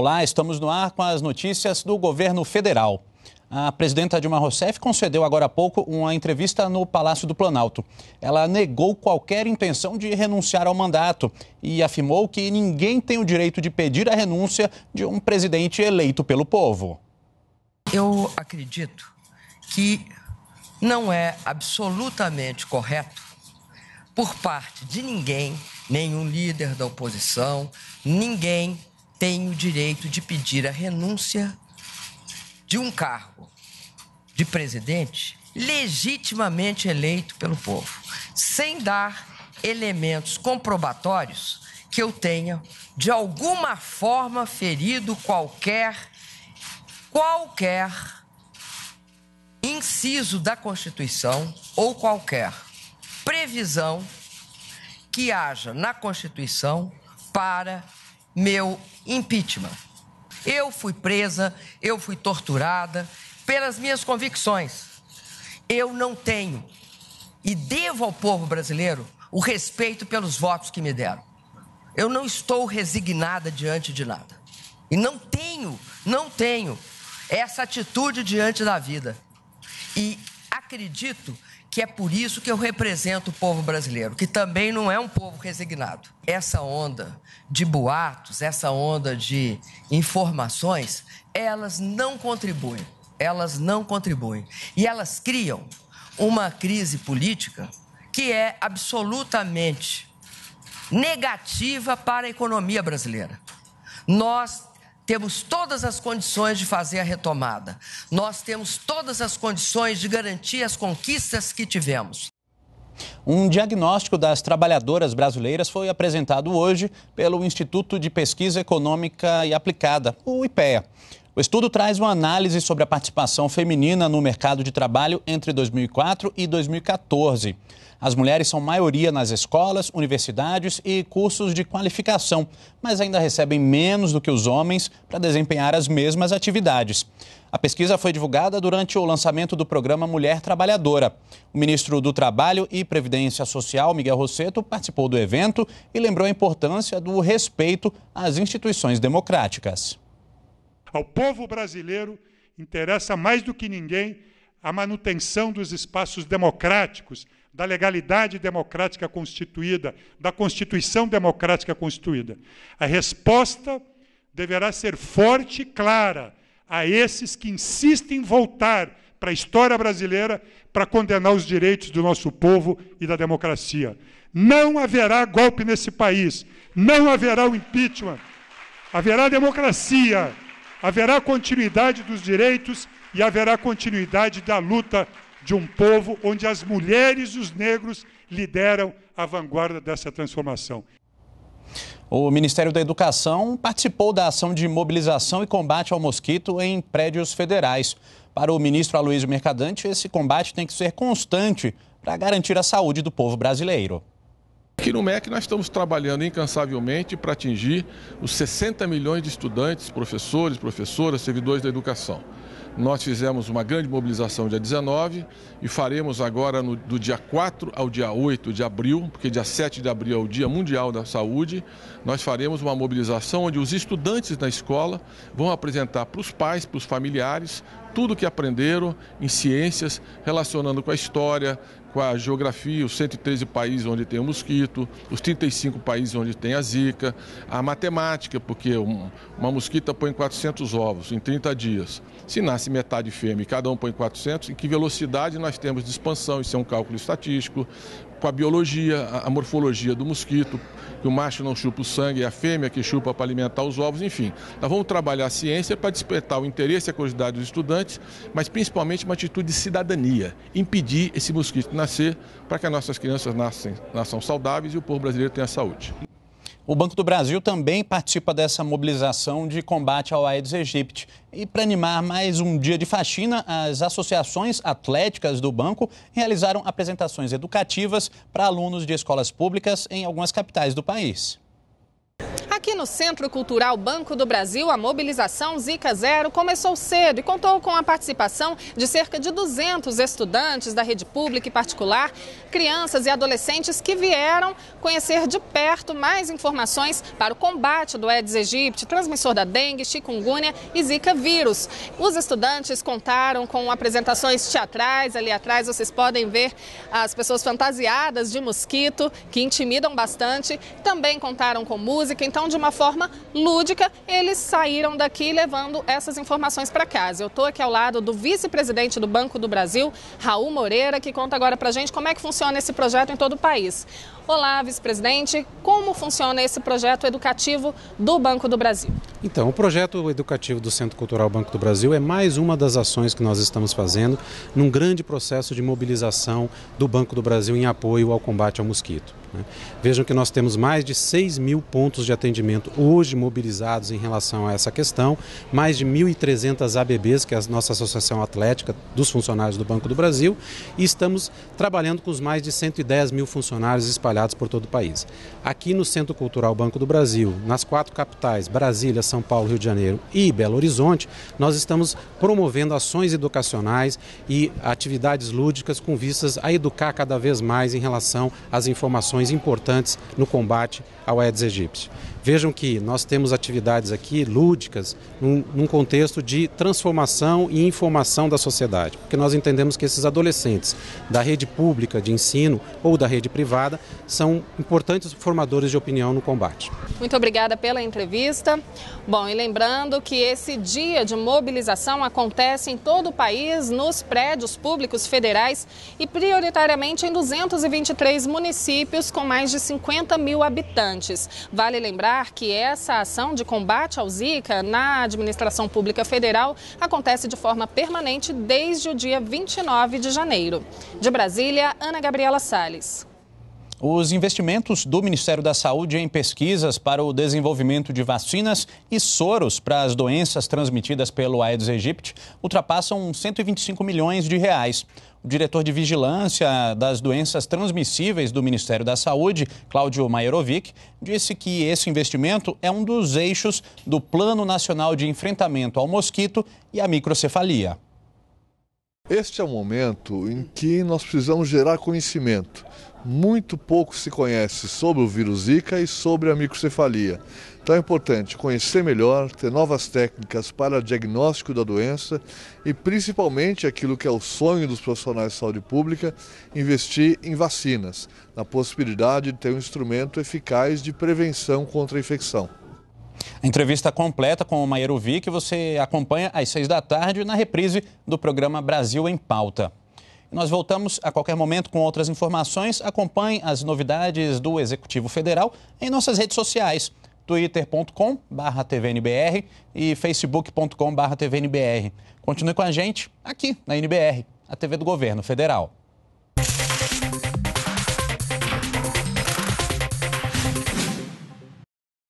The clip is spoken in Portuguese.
Olá, estamos no ar com as notícias do governo federal. A presidenta Dilma Rousseff concedeu agora há pouco uma entrevista no Palácio do Planalto. Ela negou qualquer intenção de renunciar ao mandato e afirmou que ninguém tem o direito de pedir a renúncia de um presidente eleito pelo povo. Eu acredito que não é absolutamente correto por parte de ninguém, nenhum líder da oposição, ninguém tem o direito de pedir a renúncia de um cargo de presidente legitimamente eleito pelo povo, sem dar elementos comprobatórios que eu tenha de alguma forma ferido qualquer qualquer inciso da Constituição ou qualquer previsão que haja na Constituição para meu impeachment. Eu fui presa, eu fui torturada pelas minhas convicções. Eu não tenho e devo ao povo brasileiro o respeito pelos votos que me deram. Eu não estou resignada diante de nada. E não tenho, não tenho essa atitude diante da vida. E acredito que é por isso que eu represento o povo brasileiro, que também não é um povo resignado. Essa onda de boatos, essa onda de informações, elas não contribuem. Elas não contribuem. E elas criam uma crise política que é absolutamente negativa para a economia brasileira. Nós temos todas as condições de fazer a retomada. Nós temos todas as condições de garantir as conquistas que tivemos. Um diagnóstico das trabalhadoras brasileiras foi apresentado hoje pelo Instituto de Pesquisa Econômica e Aplicada, o IPEA. O estudo traz uma análise sobre a participação feminina no mercado de trabalho entre 2004 e 2014. As mulheres são maioria nas escolas, universidades e cursos de qualificação, mas ainda recebem menos do que os homens para desempenhar as mesmas atividades. A pesquisa foi divulgada durante o lançamento do programa Mulher Trabalhadora. O ministro do Trabalho e Previdência Social, Miguel Rosseto, participou do evento e lembrou a importância do respeito às instituições democráticas. Ao povo brasileiro interessa mais do que ninguém a manutenção dos espaços democráticos, da legalidade democrática constituída, da Constituição democrática constituída. A resposta deverá ser forte e clara a esses que insistem em voltar para a história brasileira para condenar os direitos do nosso povo e da democracia. Não haverá golpe nesse país, não haverá o impeachment, haverá democracia haverá continuidade dos direitos e haverá continuidade da luta de um povo onde as mulheres e os negros lideram a vanguarda dessa transformação. O Ministério da Educação participou da ação de mobilização e combate ao mosquito em prédios federais. Para o ministro Aloysio Mercadante, esse combate tem que ser constante para garantir a saúde do povo brasileiro. Aqui no MEC nós estamos trabalhando incansavelmente para atingir os 60 milhões de estudantes, professores, professoras, servidores da educação. Nós fizemos uma grande mobilização dia 19 e faremos agora no, do dia 4 ao dia 8 de abril, porque dia 7 de abril é o Dia Mundial da Saúde, nós faremos uma mobilização onde os estudantes da escola vão apresentar para os pais, para os familiares, tudo o que aprenderam em ciências, relacionando com a história, com a geografia, os 113 países onde tem o mosquito, os 35 países onde tem a zika, a matemática, porque uma mosquita põe 400 ovos em 30 dias. Se nasce metade fêmea e cada um põe 400, em que velocidade nós temos de expansão? Isso é um cálculo estatístico. Com a biologia, a morfologia do mosquito, que o macho não chupa o sangue, é a fêmea que chupa para alimentar os ovos, enfim. Nós vamos trabalhar a ciência para despertar o interesse e a curiosidade dos estudantes, mas principalmente uma atitude de cidadania, impedir esse mosquito nascer nascer, para que as nossas crianças nascem, nasçam saudáveis e o povo brasileiro tenha saúde. O Banco do Brasil também participa dessa mobilização de combate ao Aedes aegypti. E para animar mais um dia de faxina, as associações atléticas do banco realizaram apresentações educativas para alunos de escolas públicas em algumas capitais do país. Aqui no Centro Cultural Banco do Brasil, a mobilização Zika Zero começou cedo e contou com a participação de cerca de 200 estudantes da rede pública e particular, crianças e adolescentes que vieram conhecer de perto mais informações para o combate do Aedes aegypti, transmissor da dengue, chikungunya e Zika vírus. Os estudantes contaram com apresentações teatrais, ali atrás vocês podem ver as pessoas fantasiadas de mosquito, que intimidam bastante, também contaram com música, então de uma forma lúdica, eles saíram daqui levando essas informações para casa. Eu estou aqui ao lado do vice-presidente do Banco do Brasil, Raul Moreira, que conta agora para gente como é que funciona esse projeto em todo o país. Olá, vice-presidente, como funciona esse projeto educativo do Banco do Brasil? Então, o projeto educativo do Centro Cultural Banco do Brasil é mais uma das ações que nós estamos fazendo num grande processo de mobilização do Banco do Brasil em apoio ao combate ao mosquito. Né? Vejam que nós temos mais de 6 mil pontos de atendimento hoje mobilizados em relação a essa questão, mais de 1.300 ABBs, que é a nossa associação atlética dos funcionários do Banco do Brasil, e estamos trabalhando com os mais de 110 mil funcionários espalhados espalhados por todo o país. Aqui no Centro Cultural Banco do Brasil, nas quatro capitais, Brasília, São Paulo, Rio de Janeiro e Belo Horizonte, nós estamos promovendo ações educacionais e atividades lúdicas com vistas a educar cada vez mais em relação às informações importantes no combate ao Aedes aegypti. Vejam que nós temos atividades aqui lúdicas num, num, contexto de transformação e informação da sociedade, porque nós entendemos que esses adolescentes da rede pública de ensino ou da rede privada são importantes formadores de opinião no combate. Muito obrigada pela entrevista. Bom, e lembrando que esse dia de mobilização acontece em todo o país, nos prédios públicos federais e prioritariamente em 223 municípios com mais de 50 mil habitantes. Vale lembrar que essa ação de combate ao Zika na administração pública federal acontece de forma permanente desde o dia 29 de janeiro. De Brasília, Ana Gabriela Salles. Os investimentos do Ministério da Saúde em pesquisas para o desenvolvimento de vacinas e soros para as doenças transmitidas pelo Aedes aegypti ultrapassam 125 milhões de reais. O diretor de Vigilância das Doenças Transmissíveis do Ministério da Saúde, Cláudio Maierovic, disse que esse investimento é um dos eixos do Plano Nacional de Enfrentamento ao Mosquito e à Microcefalia. Este é o momento em que nós precisamos gerar conhecimento. Muito pouco se conhece sobre o vírus Zika e sobre a microcefalia. Então é importante conhecer melhor, ter novas técnicas para diagnóstico da doença e principalmente aquilo que é o sonho dos profissionais de saúde pública, investir em vacinas, na possibilidade de ter um instrumento eficaz de prevenção contra a infecção. A entrevista completa com o que você acompanha às seis da tarde na reprise do programa Brasil em Pauta. Nós voltamos a qualquer momento com outras informações. Acompanhe as novidades do Executivo Federal em nossas redes sociais, twitter.com/tvnbr e facebook.com/tvnbr. Continue com a gente aqui na NBR, a TV do Governo Federal.